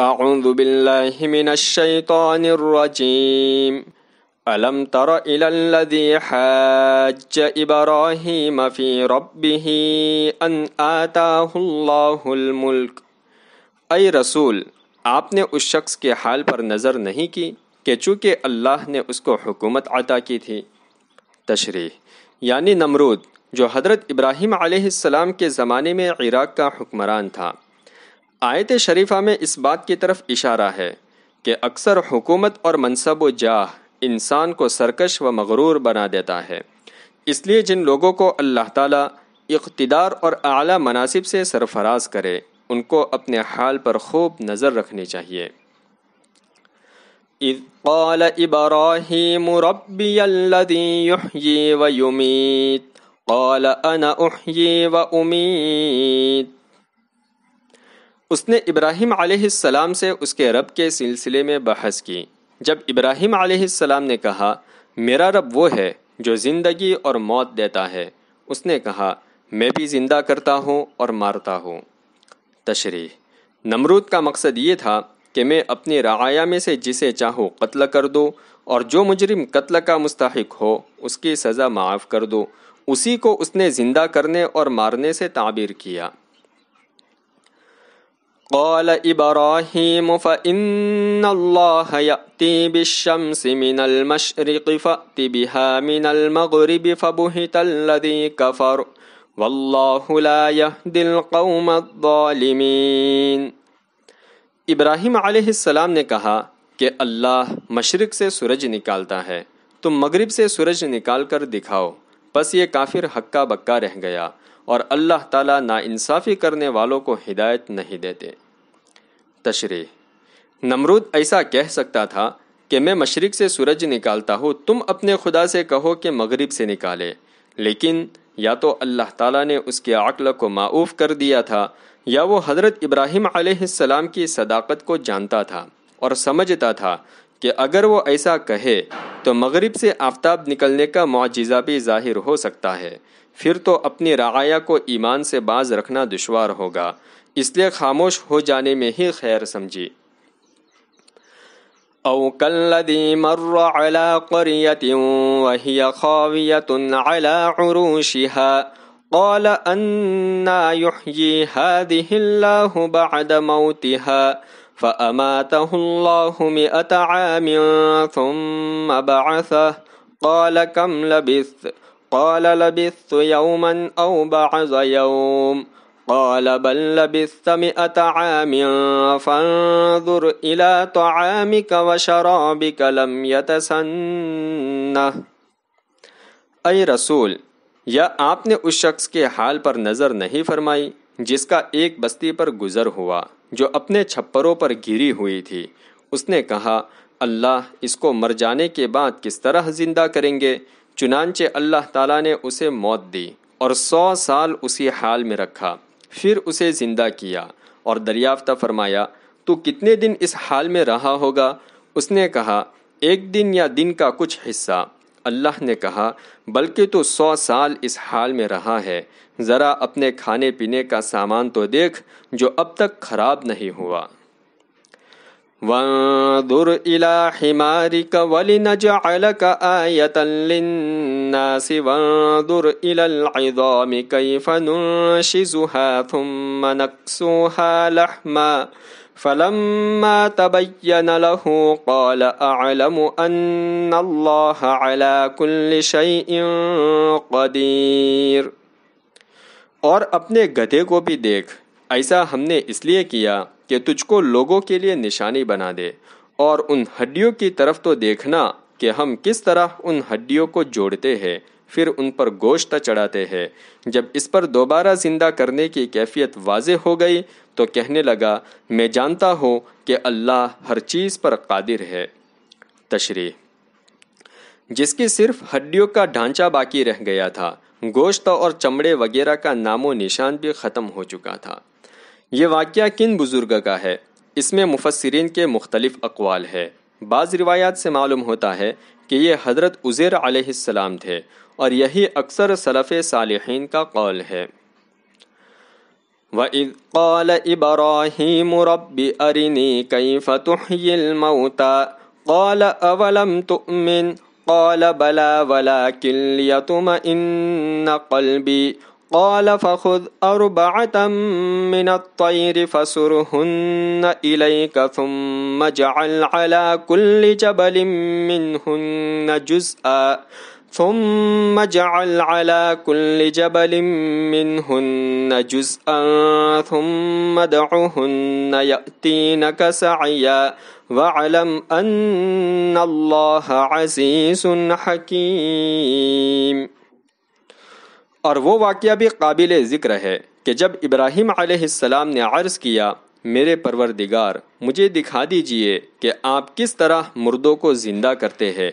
أعوذ بالله من الشيطان الرجيم ألم تر إلى الذي حاج إبراهيم في ربه أن آتاه الله الملك اے رسول آپ نے اس شخص کے حال پر نظر نہیں کی کہ چونکہ اللہ نے اس کو حکومت عطا کی تھی تشریح یعنی نمرود جو حضرت ابراہیم علیہ السلام کے زمانے میں عراق کا حکمران تھا آیت شریفہ میں اس بات کی طرف اشارہ ہے کہ اکثر حکومت اور منصب و جاہ انسان کو سرکش و مغرور بنا دیتا ہے اس لیے جن لوگوں کو اللہ تعالیٰ اقتدار اور اعلیٰ مناسب سے سرفراز کرے ان کو اپنے حال پر خوب نظر رکھنی چاہیے اذ قال قال ابراہیم ربی انا اس نے ابراہیم علیہ السلام سے اس کے رب کے سلسلے میں بحث کی جب ابراہیم علیہ السلام نے کہا میرا رب وہ ہے جو زندگی اور موت دیتا ہے اس نے کہا میں بھی زندہ کرتا ہوں اور مارتا ہوں تشریح نمرود کا مقصد یہ تھا کہ میں اپنی رعایا میں سے جسے چاہوں قتل کر دو اور جو مجرم قتل کا مستحق ہو اس کی سزا معاف کر دو اسی کو اس نے زندہ کرنے اور مارنے سے تعبیر کیا قال إبراهيم فإن الله يأتي بالشمس من المشرق فأت بها من المغرب فبهت الذي كفر والله لا يهدي القوم الظالمين इब्राहिम आसमाम ने कहा कि अल्लाह مشرق से सूरज निकालता है तुम مغرب से सूरज निकाल कर दिखाओ پس یہ کافر حکا بکا رہ گیا اور اللہ تعالیٰ ناانصافی کرنے والوں کو ہدایت نہیں دیتے تشریح نمرود ایسا کہہ سکتا تھا کہ میں مشرق سے سورج نکالتا ہوں تم اپنے خدا سے کہو کہ مغرب سے نکالے لیکن یا تو اللہ تعالیٰ نے اس کے عقل کو معاف کر دیا تھا یا وہ حضرت ابراہیم علیہ السلام کی صداقت کو جانتا تھا اور سمجھتا تھا کہ اگر وہ ایسا کہے تو مغرب سے آفتاب نکلنے کا معجزہ بھی ظاہر ہو سکتا ہے پھر تو اپنی رعایا کو ایمان سے باز رکھنا دشوار ہوگا اس لیے خاموش ہو جانے میں ہی خیر سمجھی او کلدی مر قریت خویت عروشها قال انا يحيي هذه الله بعد موتها فأماته الله مئة عام ثم بعثه قال كم لبثت قال لبثت يوما أو بعض يوم قال بل لبثت مئة عام فانظر إلى طعامك وشرابك لم يتسنه أي رسول या आपने उस शख्स के हाल पर नज़र नहीं फरमाई जिसका एक बस्ती पर गुज़र हुआ جو اپنے چھپروں پر گھری ہوئی تھی اس نے کہا اللہ اس کو مر جانے کے بعد کس طرح زندہ کریں گے چنانچہ اللہ تعالیٰ نے اسے موت دی اور سو سال اسی حال میں رکھا پھر اسے زندہ کیا اور دریافتہ فرمایا تو کتنے دن اس حال میں رہا ہوگا اس نے کہا ایک دن یا دن کا کچھ حصہ اللہ نے کہا بلکہ تو سو سال اس حال میں رہا ہے ज़रा अपने खाने पीने का सामान तो देख जो अब तक खराब नहीं हुआ وانظر إلى حمارك ولنجعلك آية للناس وانظر إلى العظام كيف ننشزها ثم نكسوها لحما فلما تبين له قال أعلم أن الله على كل شيء قدير اور اپنے گدھے کو بھی دیکھ ایسا ہم نے اس لیے کیا کہ تجھ کو لوگوں کے لیے نشانی بنا دے اور ان ہڈیوں کی طرف تو دیکھنا کہ ہم کس طرح ان ہڈیوں کو جوڑتے ہیں پھر ان پر گوشت چڑھاتے ہیں جب اس پر دوبارہ زندہ کرنے کی کیفیت واضح ہو گئی تو کہنے لگا میں جانتا ہوں کہ اللہ ہر چیز پر قادر ہے تشریح جس کی صرف ہڈیوں کا ڈھانچہ باقی رہ گیا تھا گوشت اور چمڑے وغیرہ کا نام و نشان بھی ختم ہو چکا تھا یہ واقعہ کن بزرگ کا ہے اس میں مفسرین کے مختلف اقوال ہے بعض روایات سے معلوم ہوتا ہے کہ یہ حضرت عزیر علیہ السلام تھے اور یہی اکثر صلف صالحین کا قول ہے وَإِذْ قَالَ إِبْرَاهِيمُ رَبِّ أَرِنِي كَيْفَ تُحْيِي الْمَوْتَى قَالَ أَوَلَمْ تُؤْمِنْ قال بلى ولكن ليطمئن قلبي قال فخذ أربعة من الطير فسرهن إليك ثم اجعل على كل جبل منهن جزءا ثم جعل على كل جبل منهن جزءا ثم دعوهن يأتينك سعيا وعلم أن الله عزيز حكيم اور وہ واقعہ بھی قابل ذکر ہے کہ جب ابراہیم علیہ السلام نے عرض کیا میرے پروردگار مجھے دکھا دیجئے کہ آپ کس طرح مردوں کو زندہ کرتے ہیں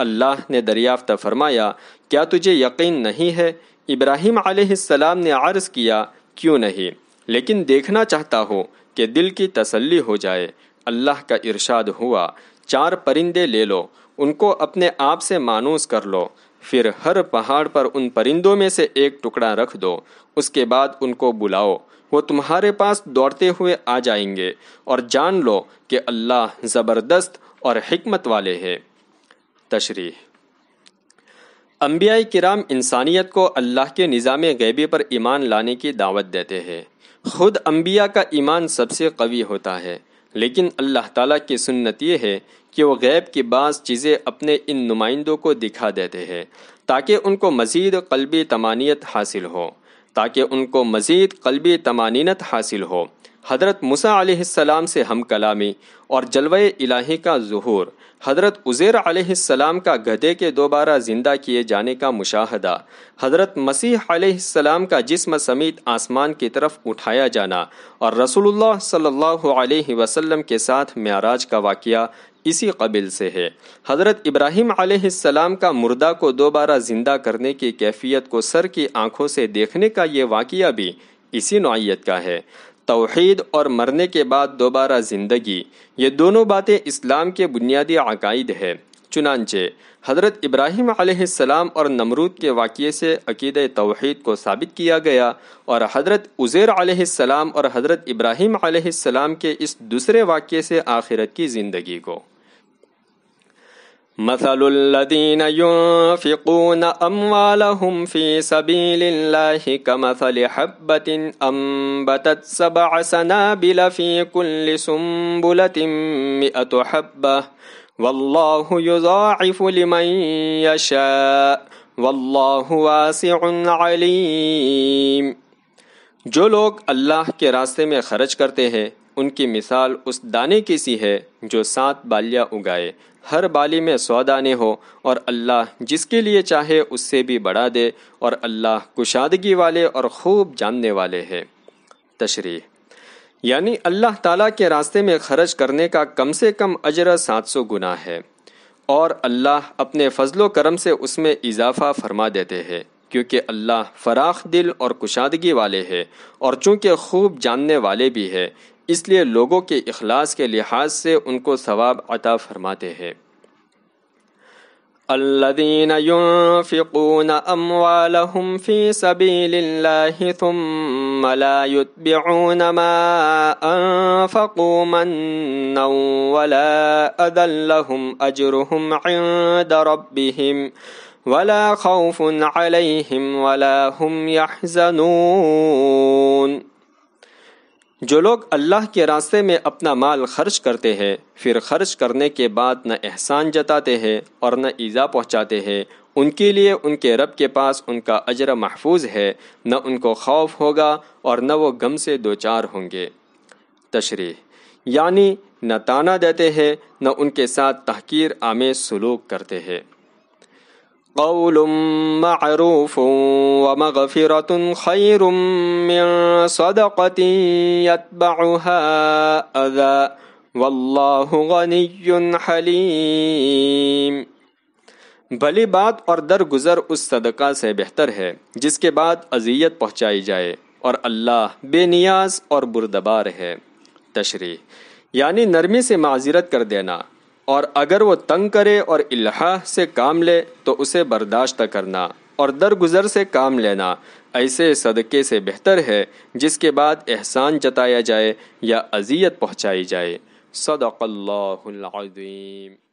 اللہ نے دریافت فرمایا کیا تجھے یقین نہیں ہے ابراہیم علیہ السلام نے عرض کیا کیوں نہیں لیکن دیکھنا چاہتا ہوں کہ دل کی تسلی ہو جائے اللہ کا ارشاد ہوا چار پرندے لے لو ان کو اپنے آپ سے مانوس کر لو پھر ہر پہاڑ پر ان پرندوں میں سے ایک ٹکڑا رکھ دو اس کے بعد ان کو بلاؤ وہ تمہارے پاس دوڑتے ہوئے آ جائیں گے اور جان لو کہ اللہ زبردست اور حکمت والے ہے تشریح انبیاء کرام انسانیت کو اللہ کے نظام غیبی پر ایمان لانے کی دعوت دیتے ہیں خود انبیاء کا ایمان سب سے قوی ہوتا ہے لیکن اللہ تعالیٰ کی سنت یہ ہے کہ وہ غیب کی بعض چیزیں اپنے ان نمائندوں کو دکھا دیتے ہیں تاکہ ان کو مزید قلبی تمانیت حاصل ہو تاکہ ان کو مزید قلبی تمانینت حاصل ہو حضرت مسا علیہ السلام سے ہم کلامی اور جلوہ الہی کا ظہور حضرت عزیر علیہ السلام کا گدھے کے دوبارہ زندہ کیے جانے کا مشاہدہ حضرت مسیح علیہ السلام کا جسم سمیت آسمان کی طرف اٹھایا جانا اور رسول اللہ صلی اللہ علیہ وسلم کے ساتھ معراج کا واقعہ اسی قبل سے ہے حضرت ابراہیم علیہ السلام کا مردہ کو دوبارہ زندہ کرنے کی کیفیت کو سر کی آنکھوں سے دیکھنے کا یہ واقعہ بھی اسی نوعیت کا ہے توحید اور مرنے کے بعد دوبارہ زندگی یہ دونوں باتیں اسلام کے بنیادی عقائد ہے چنانچہ حضرت ابراہیم علیہ السلام اور نمرود کے واقعے سے عقید توحید کو ثابت کیا گیا اور حضرت عزیر علیہ السلام اور حضرت ابراہیم علیہ السلام کے اس دوسرے واقعے سے آخرت کی زندگی کو مثل الذين ينفقون أموالهم في سبيل الله كمثل حبة أنبتت سبع سنابل في كل سنبلة مئة حبة والله يضاعف لمن يشاء والله واسع عليم جو لوگ اللہ کے راستے میں خرچ کرتے ہیں ان کی مثال اس دانے کی سی ہے جو سات بالیاں اگائے ہر بالی میں نے ہو اور اللہ جس کے لیے چاہے اس سے بھی بڑھا دے اور اللہ کشادگی والے اور خوب جاننے والے ہے تشریح یعنی اللہ تعالیٰ کے راستے میں خرچ کرنے کا کم سے کم اجر سات سو گنا ہے اور اللہ اپنے فضل و کرم سے اس میں اضافہ فرما دیتے ہیں کیونکہ اللہ فراخ دل اور کشادگی والے ہے اور چونکہ خوب جاننے والے بھی ہے لوگوں کے اخلاص کے لحاظ سے ان کو ثواب عطا فرماتے ہیں الذين ينفقون أموالهم في سبيل الله ثم لا يتبعون ما أنفقوا منا ولا أذى لهم أجرهم عند ربهم ولا خوف عليهم ولا هم يحزنون جو لوگ اللہ کے راستے میں اپنا مال خرچ کرتے ہیں پھر خرچ کرنے کے بعد نہ احسان جتاتے ہیں اور نہ ایزا پہنچاتے ہیں ان کے لیے ان کے رب کے پاس ان کا اجر محفوظ ہے نہ ان کو خوف ہوگا اور نہ وہ غم سے دوچار ہوں گے تشریح یعنی نہ تانا دیتے ہیں نہ ان کے ساتھ تحقیر آمیز سلوک کرتے ہیں قول معروف ومغفرة خير من صدقة يتبعها أذى بھلی بات اور درگزر اس صدقہ سے بہتر ہے جس کے بعد اذیت پہنچائی جائے اور اللہ بے نیاز اور بردبار ہے تشریح یعنی نرمی سے معذرت کر دینا اور اگر وہ تنگ کرے اور الحا سے کام لے تو اسے برداشت کرنا اور درگزر سے کام لینا ایسے صدقے سے بہتر ہے جس کے بعد احسان جتایا جائے یا اذیت پہنچائی جائے صدق اللہ العظیم